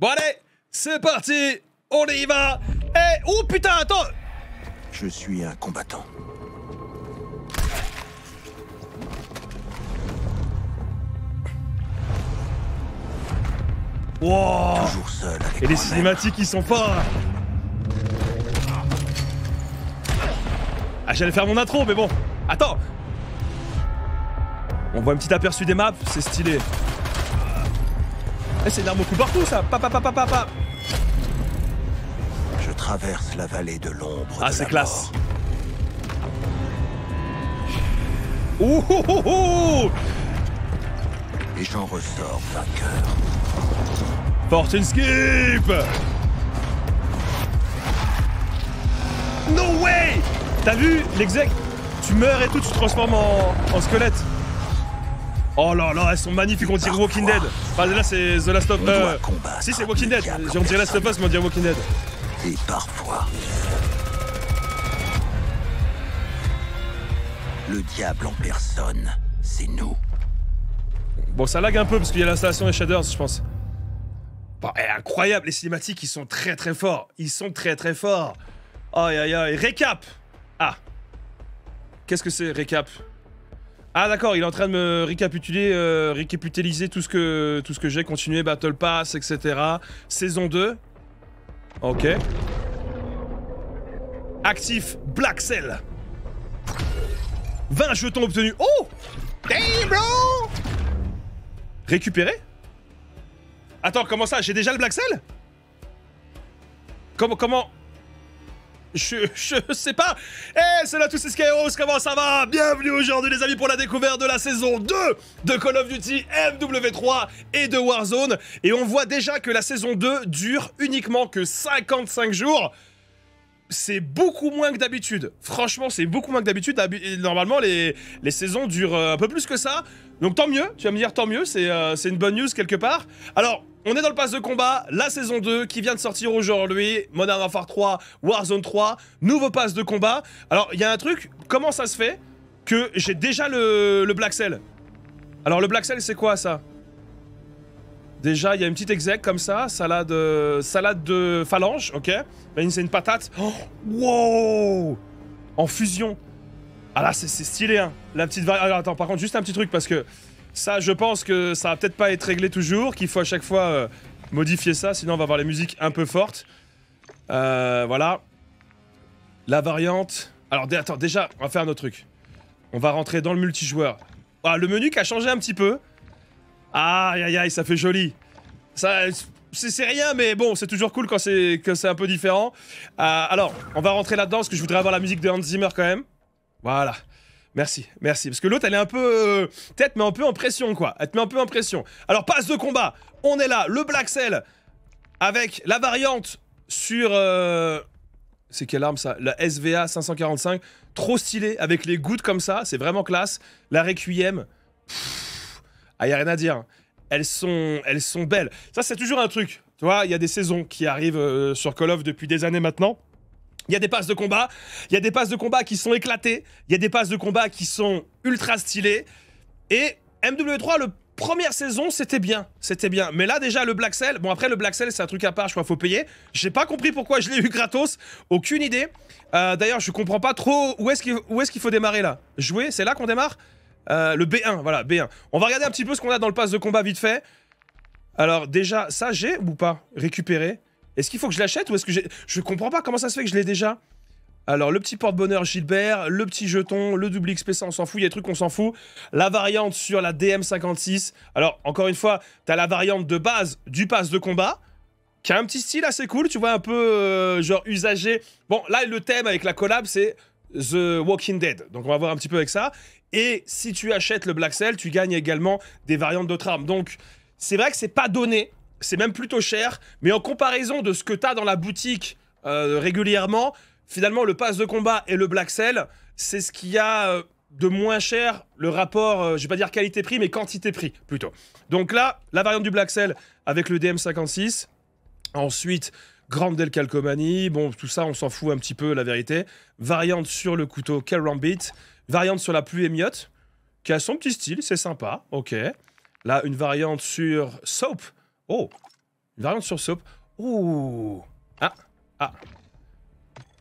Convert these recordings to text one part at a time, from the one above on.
Bon allez, c'est parti, on y va. Et eh, oh putain, attends. Je suis un combattant. Wow. seul Et les cinématiques, ils sont forts. Ah, j'allais faire mon intro, mais bon. Attends. On voit un petit aperçu des maps, c'est stylé. Eh, c'est de l'arme au coup partout ça pa, pa, pa, pa Je traverse la vallée de l'ombre. Ah c'est classe Ouh, Et j'en ressors vainqueur. Fortune skip No way T'as vu, l'exec Tu meurs et tout, tu te transformes en, en squelette. Oh là là, elles sont magnifiques, on dirait Walking Dead. Enfin, là, c'est The Last of Us. Euh, si, c'est Walking Dead. On dirait Last of Us, mais on dirait Walking Dead. Et parfois. Le diable en personne, c'est nous. Bon, ça lag un peu parce qu'il y a l'installation des shaders, je pense. Bon, eh, incroyable, les cinématiques, ils sont très très forts. Ils sont très très forts. Aïe aïe aïe. Récap Ah Qu'est-ce que c'est, récap ah d'accord, il est en train de me récapituler, euh, tout ce que, tout ce que j'ai, continuer Battle Pass, etc. Saison 2. Ok. Actif Black Cell. 20 jetons obtenus. Oh Damn bro Récupéré Attends, comment ça J'ai déjà le Black Cell Comment, comment je, je sais pas. Hey, eh, Salut à tous c'est Skyros, comment ça va Bienvenue aujourd'hui les amis pour la découverte de la saison 2 de Call of Duty MW3 et de Warzone. Et on voit déjà que la saison 2 dure uniquement que 55 jours c'est beaucoup moins que d'habitude. Franchement, c'est beaucoup moins que d'habitude. Normalement, les, saisons durent euh, un peu plus que ça. Donc tant mieux, tu vas me dire tant mieux, euh, c'est une bonne news quelque part. Alors, on est dans le pass de combat, la saison 2 qui vient de sortir aujourd'hui, Modern Warfare 3, Warzone 3, nouveau pass de combat. Alors, il y a un truc, comment ça se fait que j'ai déjà le Black Cell Alors, le Black Cell, c'est quoi ça Déjà, il y a une petite exec comme ça, salade, euh, salade de phalange, ok. c'est une patate. Oh, wow En fusion. Ah là, c'est stylé, hein. La petite Alors ah, attends, par contre, juste un petit truc parce que ça, je pense que ça va peut-être pas être réglé toujours, qu'il faut à chaque fois euh, modifier ça, sinon on va avoir les musiques un peu fortes. Euh, voilà. La variante. Alors, attends, déjà, on va faire un autre truc. On va rentrer dans le multijoueur. Ah, le menu qui a changé un petit peu. Aïe aïe aïe, ça fait joli. Ça, c'est rien, mais bon, c'est toujours cool quand c'est un peu différent. Euh, alors, on va rentrer là-dedans parce que je voudrais avoir la musique de Hans Zimmer quand même. Voilà. Merci, merci. Parce que l'autre, elle est un peu. peut mais un peu en pression, quoi. Elle te met un peu en pression. Alors, passe de combat. On est là. Le Black Cell. Avec la variante sur. Euh, c'est quelle arme ça La SVA 545. Trop stylé. Avec les gouttes comme ça. C'est vraiment classe. La Requiem. Ah, y a rien à dire. Elles sont, elles sont belles. Ça, c'est toujours un truc. Tu vois, il y a des saisons qui arrivent euh, sur Call of depuis des années maintenant. Il y a des passes de combat, il y a des passes de combat qui sont éclatées, il y a des passes de combat qui sont ultra stylées. Et MW3, le première saison, c'était bien, c'était bien. Mais là, déjà, le Black Cell, bon, après, le Black Cell, c'est un truc à part, je crois, qu'il faut payer. J'ai pas compris pourquoi je l'ai eu gratos, aucune idée. Euh, d'ailleurs, je comprends pas trop où est-ce qu'il faut démarrer là. Jouer, c'est là qu'on démarre euh, le B1, voilà, B1. On va regarder un petit peu ce qu'on a dans le pass de combat vite fait. Alors déjà, ça j'ai ou pas Récupéré. Est-ce qu'il faut que je l'achète ou est-ce que j'ai... Je comprends pas comment ça se fait que je l'ai déjà. Alors le petit porte-bonheur Gilbert, le petit jeton, le double XP, ça on s'en fout, il y a des trucs qu'on s'en fout. La variante sur la DM56. Alors encore une fois, t'as la variante de base du pass de combat qui a un petit style assez cool, tu vois, un peu euh, genre usagé. Bon, là, le thème avec la collab, c'est The Walking Dead. Donc, on va voir un petit peu avec ça. Et si tu achètes le Black Cell, tu gagnes également des variantes d'autres armes. Donc, c'est vrai que c'est pas donné, c'est même plutôt cher, mais en comparaison de ce que tu as dans la boutique euh, régulièrement, finalement, le pass de combat et le Black Cell, c'est ce qui a euh, de moins cher, le rapport, je euh, je vais pas dire qualité-prix, mais quantité-prix plutôt. Donc là, la variante du Black Cell avec le DM56. Ensuite, Grande Del Calcomanie, bon, tout ça, on s'en fout un petit peu, la vérité. Variante sur le couteau Calrambit. Variante sur la pluie émiote, qui a son petit style, c'est sympa, ok. Là, une variante sur Soap. Oh, une variante sur Soap. Ouh. Ah, ah.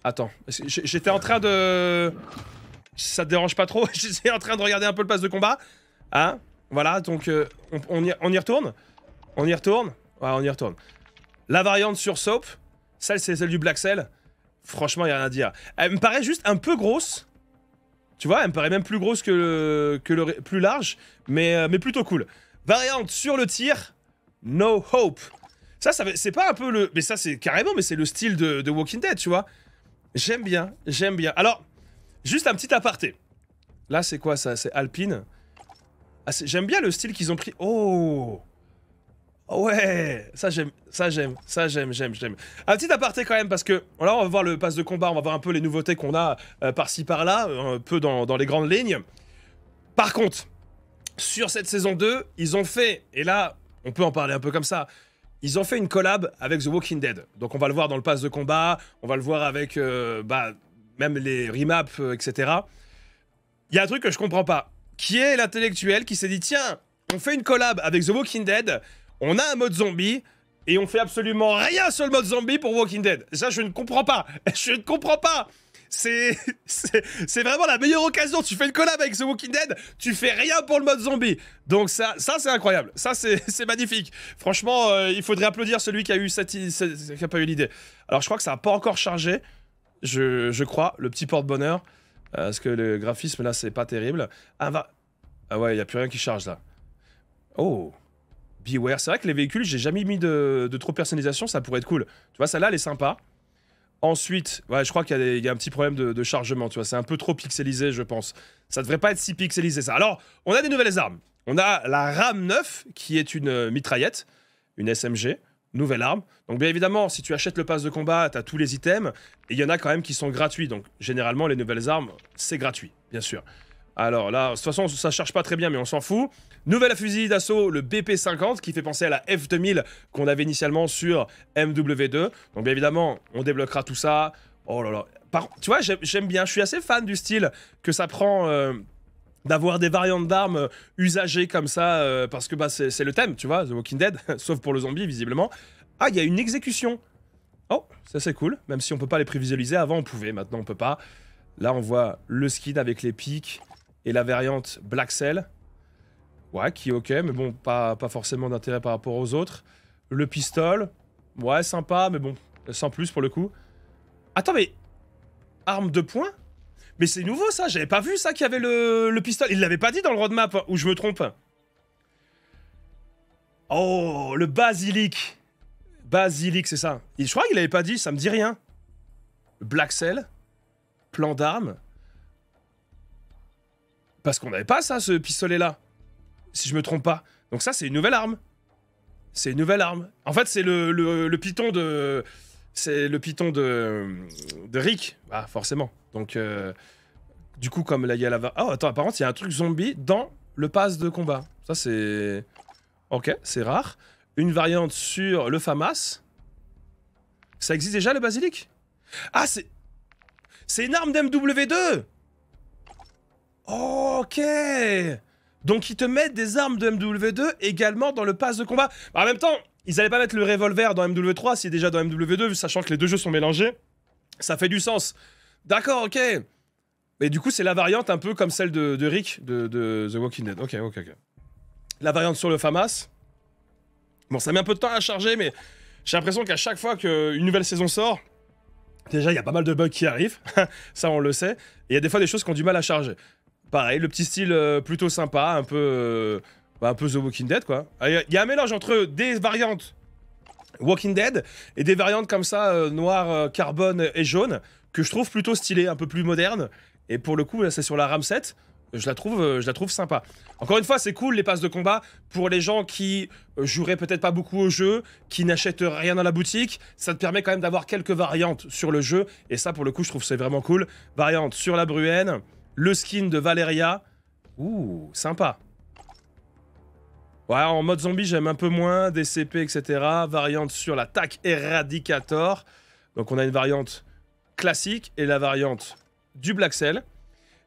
Attends, j'étais en train de... Ça te dérange pas trop J'étais en train de regarder un peu le passe de combat. Hein Voilà, donc euh, on, y, retourne On y retourne Ouais, on y retourne. La variante sur Soap, celle c'est celle du Black Cell. Franchement, il a rien à dire. Elle me paraît juste un peu grosse. Tu vois, elle me paraît même plus grosse que le, que le plus large, mais, euh, mais plutôt cool. Variante sur le tir, no hope. Ça, ça c'est pas un peu le... Mais ça, c'est carrément, mais c'est le style de, Walking Dead, tu vois. J'aime bien, j'aime bien. Alors, juste un petit aparté. Là, c'est quoi ça C'est Alpine. Ah, j'aime bien le style qu'ils ont pris. Oh ah ouais, ça j'aime, ça j'aime, ça j'aime, j'aime, j'aime. Un petit aparté quand même parce que là on va voir le pass de combat, on va voir un peu les nouveautés qu'on a euh, par-ci par-là, un peu dans, les grandes lignes. Par contre, sur cette saison 2, ils ont fait, et là on peut en parler un peu comme ça, ils ont fait une collab avec The Walking Dead. Donc on va le voir dans le pass de combat, on va le voir avec euh, bah, même les remaps, euh, etc. Il y a un truc que je comprends pas. Qui est l'intellectuel qui s'est dit tiens, on fait une collab avec The Walking Dead on a un mode zombie et on fait absolument rien sur le mode zombie pour Walking Dead. Ça, je ne comprends pas. Je ne comprends pas. C'est vraiment la meilleure occasion. Tu fais le collab avec The Walking Dead, tu fais rien pour le mode zombie. Donc ça, ça c'est incroyable. Ça, c'est magnifique. Franchement, euh, il faudrait applaudir celui qui a eu cette, qui a pas eu l'idée. Alors, je crois que ça n'a pas encore chargé. Je, crois, le petit porte-bonheur. Euh, parce que le graphisme, là, c'est pas terrible. Ah, va... ah ouais, il n'y a plus rien qui charge, là. Oh Beware. C'est vrai que les véhicules, j'ai jamais mis de, trop personnalisation, ça pourrait être cool. Tu vois, celle-là, elle est sympa. Ensuite, ouais, je crois qu'il y, a un petit problème de, chargement, tu vois. C'est un peu trop pixelisé, je pense. Ça devrait pas être si pixelisé, ça. Alors, on a des nouvelles armes. On a la RAM 9, qui est une euh, mitraillette, une SMG, nouvelle arme. Donc, bien évidemment, si tu achètes le pass de combat, tu as tous les items. Et il y en a quand même qui sont gratuits. Donc, généralement, les nouvelles armes, c'est gratuit, bien sûr. Alors là, de toute façon, ça cherche pas très bien, mais on s'en fout. Nouvelle fusil d'assaut, le BP-50, qui fait penser à la F-2000 qu'on avait initialement sur MW2. Donc bien évidemment, on débloquera tout ça. Oh là là. tu vois, j'aime bien. Je suis assez fan du style que ça prend... Euh, d'avoir des variantes d'armes euh, usagées comme ça, euh, parce que bah, c'est le thème, tu vois, The Walking Dead, sauf pour le zombie, visiblement. Ah, il y a une exécution Oh, ça c'est cool, même si on peut pas les prévisualiser, avant on pouvait, maintenant on peut pas. Là on voit le skin avec les pics, et la variante Black Cell. Ouais, qui est ok, mais bon, pas, pas forcément d'intérêt par rapport aux autres. Le pistol, ouais, sympa, mais bon, sans plus pour le coup. Attends, mais. Arme de poing Mais c'est nouveau ça, j'avais pas vu ça qu'il y avait le, le pistolet. Il l'avait pas dit dans le roadmap, hein, ou je me trompe Oh, le basilic Basilic, c'est ça. je crois qu'il l'avait pas dit, ça me dit rien. Black Cell, plan d'armes, parce qu'on n'avait pas ça, ce pistolet-là. Si je me trompe pas. Donc ça, c'est une nouvelle arme. C'est une nouvelle arme. En fait, c'est le, le, piton de... C'est le piton de... De Rick. Ah, forcément. Donc, euh, du coup, comme là, il y a la... Oh, attends, apparemment, il y a un truc zombie dans le pass de combat. Ça, c'est... Ok, c'est rare. Une variante sur le FAMAS. Ça existe déjà, le basilic Ah, c'est... C'est une arme d'MW2 Ok Donc ils te mettent des armes de MW2 également dans le pass de combat. Bah, en même temps, ils n'allaient pas mettre le revolver dans MW3 si déjà dans MW2, sachant que les deux jeux sont mélangés. Ça fait du sens. D'accord, ok. Mais du coup, c'est la variante un peu comme celle de, Rick de, de, The Walking Dead. Ok, ok, ok. La variante sur le FAMAS. Bon, ça met un peu de temps à charger, mais j'ai l'impression qu'à chaque fois qu'une nouvelle saison sort, déjà, il y a pas mal de bugs qui arrivent. ça, on le sait. Et il y a des fois des choses qui ont du mal à charger. Pareil, le petit style euh, plutôt sympa, un peu, euh, bah, un peu The Walking Dead, quoi. Il ah, y a un mélange entre des variantes Walking Dead et des variantes comme ça, euh, noire, carbone et jaune, que je trouve plutôt stylées, un peu plus modernes. Et pour le coup, là, c'est sur la RAM 7. Je la, trouve, je la trouve sympa. Encore une fois, c'est cool les passes de combat pour les gens qui joueraient peut-être pas beaucoup au jeu, qui n'achètent rien dans la boutique. Ça te permet quand même d'avoir quelques variantes sur le jeu. Et ça, pour le coup, je trouve c'est vraiment cool. Variante sur la Bruenne, le skin de Valeria. Ouh, sympa. Ouais, en mode zombie, j'aime un peu moins, DCP, etc. Variante sur l'attaque Eradicator. Donc on a une variante classique et la variante du Black Cell.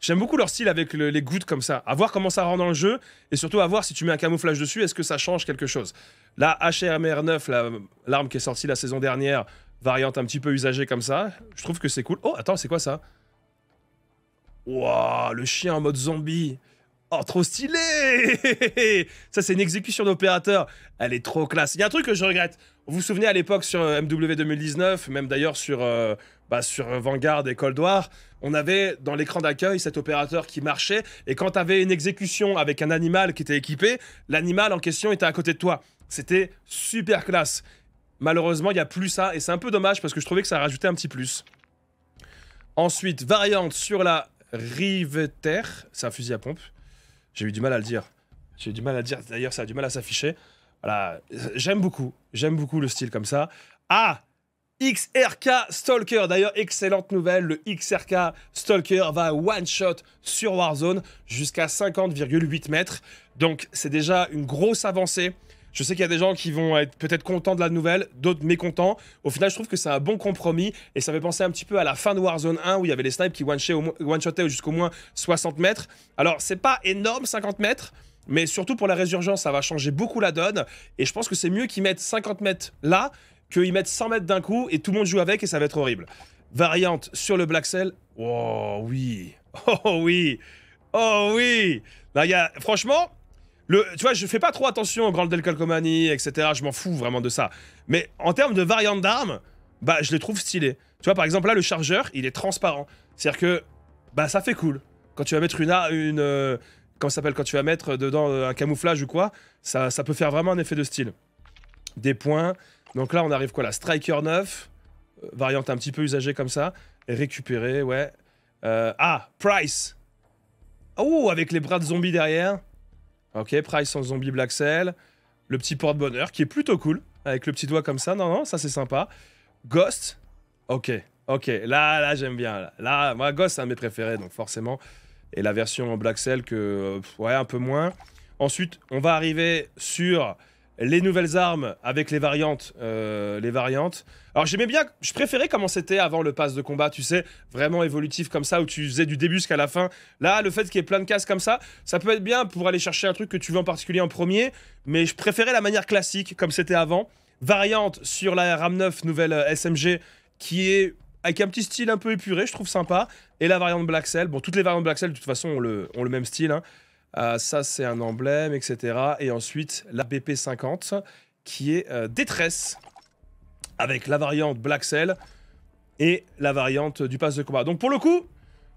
J'aime beaucoup leur style avec les gouttes comme ça. À voir comment ça rend dans le jeu et surtout à voir si tu mets un camouflage dessus, est-ce que ça change quelque chose. La HMR9, l'arme qui est sortie la saison dernière, variante un petit peu usagée comme ça, je trouve que c'est cool. Oh, attends, c'est quoi ça Waouh, le chien en mode zombie. Oh, trop stylé Ça, c'est une exécution d'opérateur. Elle est trop classe. Il y a un truc que je regrette. Vous vous souvenez à l'époque sur euh, MW 2019, même d'ailleurs sur, euh, bah, sur euh, Vanguard et Cold War, on avait dans l'écran d'accueil cet opérateur qui marchait, et quand tu avais une exécution avec un animal qui était équipé, l'animal en question était à côté de toi. C'était super classe. Malheureusement, il n'y a plus ça, et c'est un peu dommage parce que je trouvais que ça rajoutait un petit plus. Ensuite, variante sur la Riveter, c'est un fusil à pompe. J'ai eu du mal à le dire. J'ai eu du mal à dire. D'ailleurs, ça a du mal à s'afficher. Voilà, j'aime beaucoup. J'aime beaucoup le style comme ça. Ah XRK Stalker. D'ailleurs, excellente nouvelle, le XRK Stalker va one-shot sur Warzone jusqu'à 50,8 mètres. Donc, c'est déjà une grosse avancée je sais qu'il y a des gens qui vont être peut-être contents de la nouvelle, d'autres mécontents. Au final, je trouve que c'est un bon compromis et ça fait penser un petit peu à la fin de Warzone 1 où il y avait les snipes qui one-shotaient jusqu'au moins 60 mètres. Alors, c'est pas énorme 50 mètres, mais surtout pour la résurgence, ça va changer beaucoup la donne. Et je pense que c'est mieux qu'ils mettent 50 mètres là qu'ils mettent 100 mètres d'un coup et tout le monde joue avec et ça va être horrible. Variante sur le Black Cell. Oh oui. Oh oui. Oh oui. Là, y a... Franchement, tu vois, je fais pas trop attention grand del delcalcomanies, etc. Je m'en fous vraiment de ça. Mais en termes de variantes d'armes, bah, je les trouve stylées. Tu vois, par exemple, là, le chargeur, il est transparent. C'est-à-dire que, bah, ça fait cool. Quand tu vas mettre une... une euh, comment s'appelle Quand tu vas mettre dedans euh, un camouflage ou quoi, ça, ça peut faire vraiment un effet de style. Des points. Donc là, on arrive quoi La Striker 9, euh, variante un petit peu usagée comme ça. Et récupérer, ouais. ah, Price Oh, avec les bras de zombie derrière. Ok, Price en zombie Black Cell. Le petit porte-bonheur qui est plutôt cool. Avec le petit doigt comme ça. Non, non, ça c'est sympa. Ghost. Ok, ok. Là, là, j'aime bien. Là, moi, Ghost, c'est un de mes préférés. Donc forcément. Et la version Black Cell que. ouais, un peu moins. Ensuite, on va arriver sur les nouvelles armes avec les variantes. Euh, les variantes. Alors j'aimais bien, je préférais comment c'était avant le pass de combat, tu sais, vraiment évolutif comme ça, où tu faisais du début jusqu'à la fin. Là, le fait qu'il y ait plein de cases comme ça, ça peut être bien pour aller chercher un truc que tu veux en particulier en premier, mais je préférais la manière classique comme c'était avant. Variante sur la RAM9 nouvelle euh, SMG qui est avec un petit style un peu épuré, je trouve sympa. Et la variante Black Cell, bon, toutes les variantes Black Cell, de toute façon, ont le, ont le même style. Hein. Euh, ça, c'est un emblème, etc. Et ensuite, la BP50, qui est euh, détresse, avec la variante Black Cell et la variante du pass de combat. Donc pour le coup,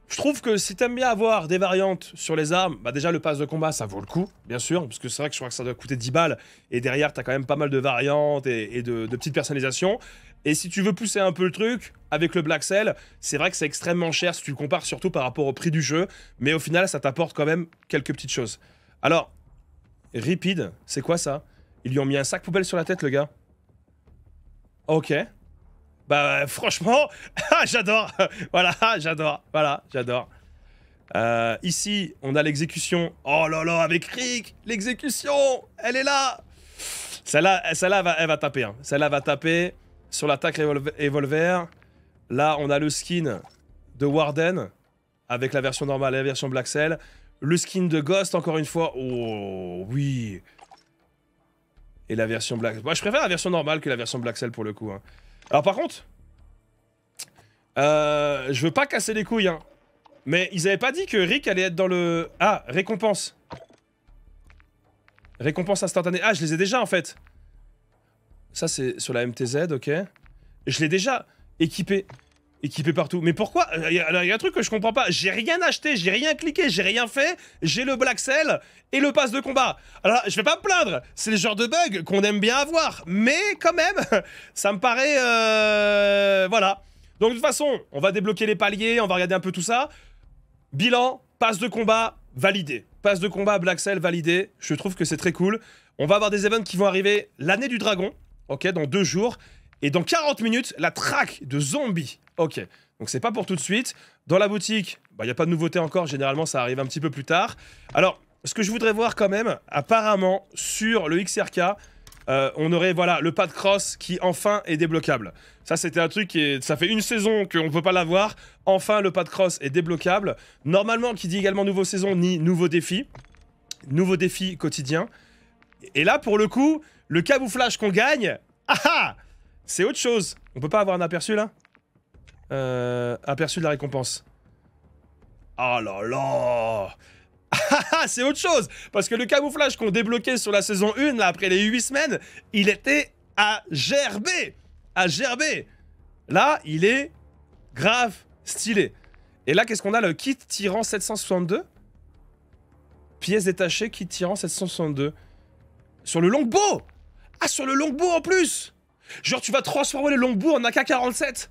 je trouve que si t'aimes bien avoir des variantes sur les armes, bah déjà le pass de combat ça vaut le coup, bien sûr, parce que c'est vrai que je crois que ça doit coûter 10 balles, et derrière t'as quand même pas mal de variantes et, de, petites personnalisations. Et si tu veux pousser un peu le truc, avec le Black Cell, c'est vrai que c'est extrêmement cher si tu le compares surtout par rapport au prix du jeu, mais au final, ça t'apporte quand même quelques petites choses. Alors, Ripid, c'est quoi ça Ils lui ont mis un sac poubelle sur la tête, le gars. Ok. Bah, franchement, ah, ah, j'adore Voilà, j'adore, voilà, euh, j'adore. ici, on a l'exécution. Oh là là, avec Rick L'exécution Elle est là Celle-là, elle va taper. Hein. Celle-là va taper sur l'attaque Evolver, Là, on a le skin de Warden avec la version normale et la version Black Cell. Le skin de Ghost, encore une fois. Oh, oui. Et la version Black... Moi, je préfère la version normale que la version Black Cell pour le coup. Hein. Alors par contre... Euh, je veux pas casser les couilles, hein. Mais ils avaient pas dit que Rick allait être dans le... Ah, récompense. Récompense instantanée. Ah, je les ai déjà, en fait. Ça, c'est sur la MTZ, ok. Je l'ai déjà équipé. Équipé partout. Mais pourquoi Il euh, y, a un truc que je comprends pas. J'ai rien acheté, j'ai rien cliqué, j'ai rien fait. J'ai le Black Cell et le pass de combat. Alors, je vais pas me plaindre. C'est le genre de bug qu'on aime bien avoir. Mais quand même, ça me paraît... Euh, voilà. Donc, de toute façon, on va débloquer les paliers, on va regarder un peu tout ça. Bilan, passe de combat, validé. Passe de combat, Black Cell, validé. Je trouve que c'est très cool. On va avoir des events qui vont arriver l'année du dragon ok, dans deux jours. Et dans 40 minutes, la traque de zombies. Ok, donc c'est pas pour tout de suite. Dans la boutique, il bah, n'y a pas de nouveauté encore, généralement ça arrive un petit peu plus tard. Alors, ce que je voudrais voir quand même, apparemment, sur le XRK, euh, on aurait voilà le pas de cross qui enfin est débloquable. Ça c'était un truc qui ça fait une saison qu'on ne peut pas l'avoir. Enfin le pas de cross est débloquable. Normalement qui dit également nouveau saison ni nouveau défi, nouveau défi quotidien. Et là, pour le coup, le camouflage qu'on gagne, ah ah C'est autre chose. On peut pas avoir un aperçu, là euh, Aperçu de la récompense. Ah oh là là ah ah, ah, c'est autre chose Parce que le camouflage qu'on débloquait sur la saison 1, après les 8 semaines, il était à gerber À gerber Là, il est grave stylé. Et là, qu'est-ce qu'on a Le kit tirant 762 Pièce détachée, kit tirant 762. Sur le longbow Ah, sur le longbow en plus Genre, tu vas transformer le longbow en AK-47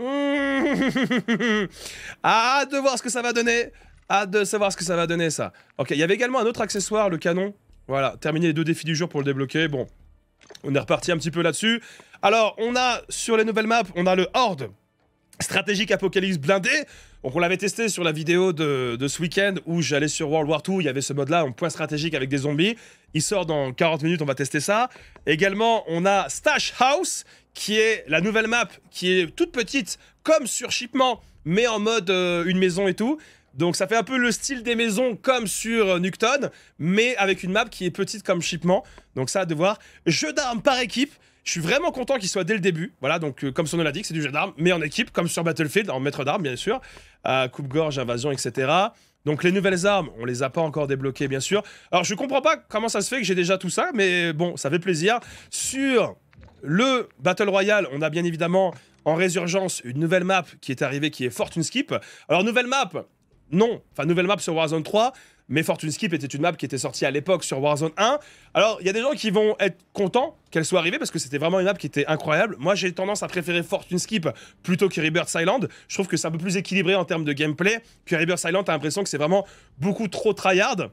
mmh. Hâte de voir ce que ça va donner Hâte de savoir ce que ça va donner, ça. Ok, il y avait également un autre accessoire, le canon. Voilà, terminer les deux défis du jour pour le débloquer. Bon, on est reparti un petit peu là-dessus. Alors, on a, sur les nouvelles maps, on a le Horde stratégique apocalypse blindé. Donc on l'avait testé sur la vidéo de, ce week-end où j'allais sur World War II, il y avait ce mode-là, en point stratégique avec des zombies. Il sort dans 40 minutes, on va tester ça. Également, on a Stash House, qui est la nouvelle map, qui est toute petite, comme sur Shipment, mais en mode euh, une maison et tout. Donc ça fait un peu le style des maisons comme sur euh, Nukton, mais avec une map qui est petite comme Shipment. Donc ça à devoir. Jeu d'armes par équipe. Je suis vraiment content qu'il soit dès le début. Voilà, donc euh, comme son nom dit, c'est du jeu d'armes, mais en équipe, comme sur Battlefield, en maître d'armes, bien sûr. Euh, Coupe-gorge, invasion, etc. Donc les nouvelles armes, on les a pas encore débloquées, bien sûr. Alors je comprends pas comment ça se fait que j'ai déjà tout ça, mais bon, ça fait plaisir. Sur le Battle Royale, on a bien évidemment en résurgence une nouvelle map qui est arrivée, qui est Fortune Skip. Alors nouvelle map, non, enfin nouvelle map sur Warzone 3, mais Fortune Skip était une map qui était sortie à l'époque sur Warzone 1. Alors, il y a des gens qui vont être contents qu'elle soit arrivée parce que c'était vraiment une map qui était incroyable. Moi, j'ai tendance à préférer Fortune Skip plutôt que Rebirth Island. Je trouve que c'est un peu plus équilibré en termes de gameplay que Rebirth Island. a l'impression que c'est vraiment beaucoup trop tryhard.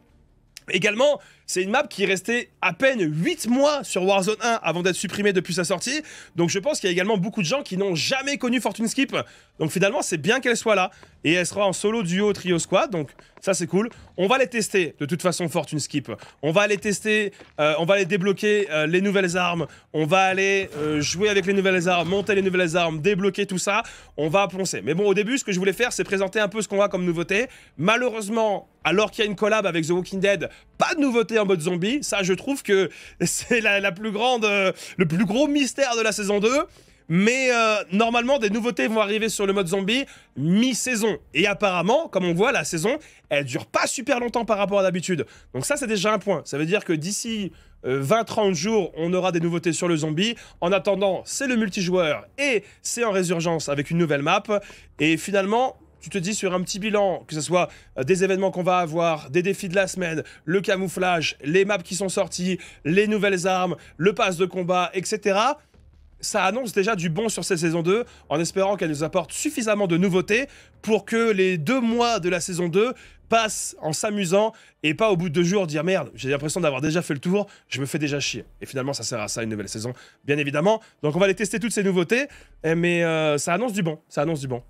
Également, c'est une map qui est restée à peine 8 mois sur Warzone 1 avant d'être supprimée depuis sa sortie. Donc je pense qu'il y a également beaucoup de gens qui n'ont jamais connu Fortune Skip. Donc finalement, c'est bien qu'elle soit là. Et elle sera en solo, duo, trio, squad. Donc ça, c'est cool. On va les tester, de toute façon, Fortune Skip. On va aller tester, euh, on va aller débloquer euh, les nouvelles armes. On va aller euh, jouer avec les nouvelles armes, monter les nouvelles armes, débloquer tout ça. On va poncer. Mais bon, au début, ce que je voulais faire, c'est présenter un peu ce qu'on a comme nouveauté. Malheureusement, alors qu'il y a une collab avec The Walking Dead, pas de nouveauté en mode zombie. Ça, je trouve que c'est la, plus grande, le plus gros mystère de la saison 2. Mais euh, normalement, des nouveautés vont arriver sur le mode zombie mi-saison. Et apparemment, comme on voit, la saison, elle dure pas super longtemps par rapport à d'habitude. Donc ça, c'est déjà un point. Ça veut dire que d'ici 20-30 euh, jours, on aura des nouveautés sur le zombie. En attendant, c'est le multijoueur et c'est en résurgence avec une nouvelle map. Et finalement, tu te dis sur un petit bilan, que ce soit euh, des événements qu'on va avoir, des défis de la semaine, le camouflage, les maps qui sont sorties, les nouvelles armes, le pass de combat, etc ça annonce déjà du bon sur cette saison 2, en espérant qu'elle nous apporte suffisamment de nouveautés pour que les deux mois de la saison 2 passent en s'amusant et pas au bout de deux jours dire merde, j'ai l'impression d'avoir déjà fait le tour, je me fais déjà chier. Et finalement, ça sert à ça une nouvelle saison, bien évidemment. Donc on va aller tester toutes ces nouveautés, mais euh, ça annonce du bon, ça annonce du bon.